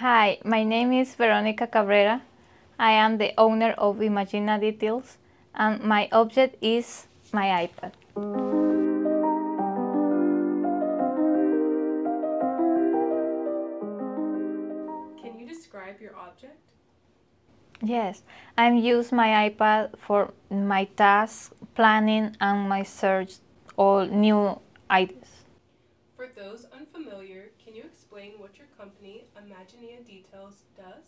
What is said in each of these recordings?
Hi, my name is Veronica Cabrera. I am the owner of Imagina Details and my object is my iPad. Can you describe your object? Yes, I use my iPad for my task planning and my search all new ideas. For those unfamiliar, explain what your company, Imaginia Details, does?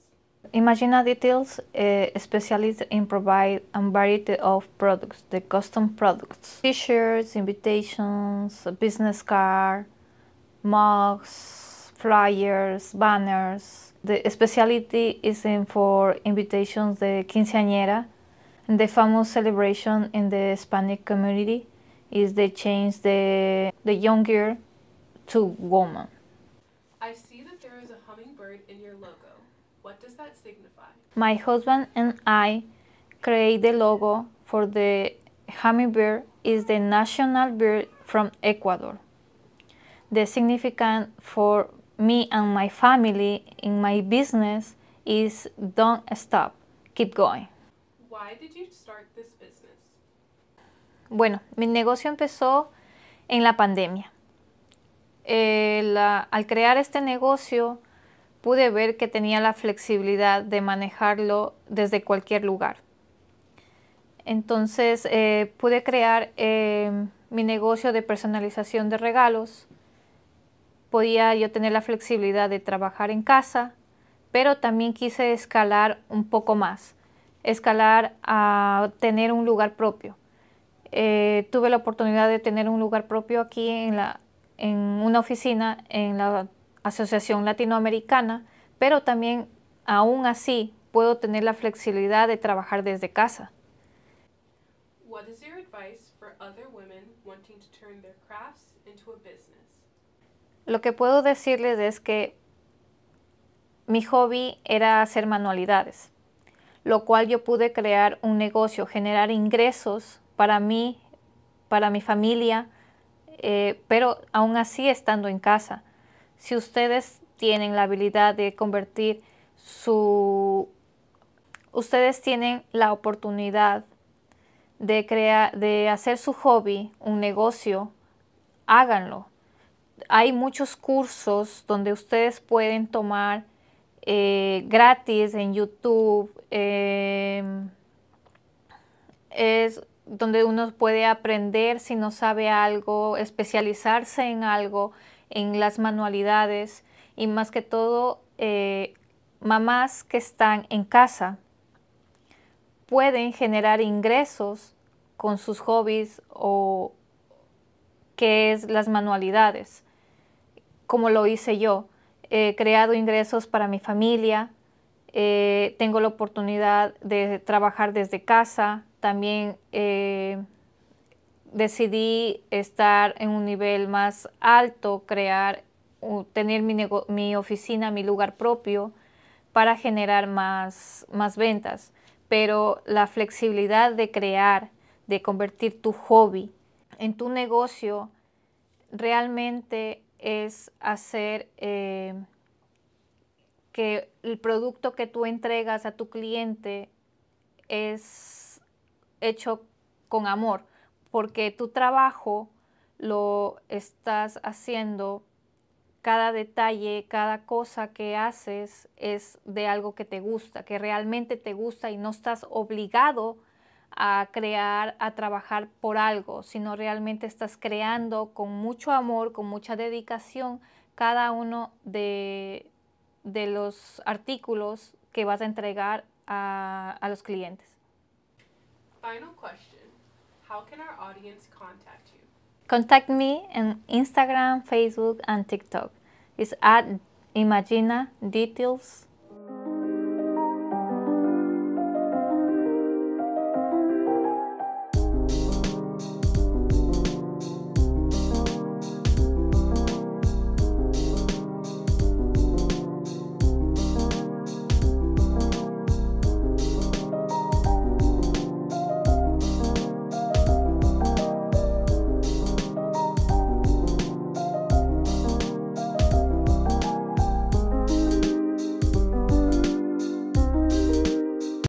Imagina Details uh, eh, specializes in provide a variety of products, the custom products, t-shirts, invitations, business card, mugs, flyers, banners. The specialty is in for invitations the quinceañera and the famous celebration in the Hispanic community is they change the the young girl to woman. I see that there is a hummingbird in your logo. What does that signify? My husband and I create the logo for the hummingbird is the national bird from Ecuador. The significance for me and my family in my business is don't stop, keep going. Why did you start this business? Bueno, mi negocio empezó en la pandemia. Eh, al crear este negocio pude ver que tenía la flexibilidad de manejarlo desde cualquier lugar. Entonces eh, pude crear eh, mi negocio de personalización de regalos. Podía yo tener la flexibilidad de trabajar en casa, pero también quise escalar un poco más, escalar a tener un lugar propio. tuve la oportunidad de tener un lugar propio aquí en la, en una oficina en la Asociación Latinoamericana, pero también aún así puedo tener la flexibilidad de trabajar desde casa. Lo que puedo decirles es que mi hobby era hacer manualidades, lo cual yo pude crear un negocio, generar ingresos para mí, para mi familia, eh, pero aún así estando en casa. Si ustedes tienen la habilidad de convertir su... Ustedes tienen la oportunidad de, crear, de hacer su hobby un negocio, háganlo. Hay muchos cursos donde ustedes pueden tomar eh, gratis en YouTube. Em, es, donde uno puede aprender si no sabe algo, especializarse en algo, en las manualidades y más que todo eh, mamás que están en casa pueden generar ingresos con sus hobbies o que es las manualidades, como lo hice yo. He creado ingresos para mi familia, eh, tengo la oportunidad de trabajar desde casa, también eh, decidí estar en un nivel más alto, crear, tener mi, oficina, mi lugar propio para generar más, más ventas. Pero la flexibilidad de crear, de convertir tu hobby en tu negocio, realmente es hacer... Eh, que el producto que tú entregas a tu cliente es hecho con amor, porque tu trabajo lo estás haciendo, cada detalle, cada cosa que haces es de algo que te gusta, que realmente te gusta y no estás obligado a crear, a trabajar por algo, sino realmente estás creando con mucho amor, con mucha dedicación cada uno de, de los artículos que vas a entregar a, los clientes. Final question. How can our audience contact you? Contact me en Instagram, Facebook, and TikTok. It's at Imagina Details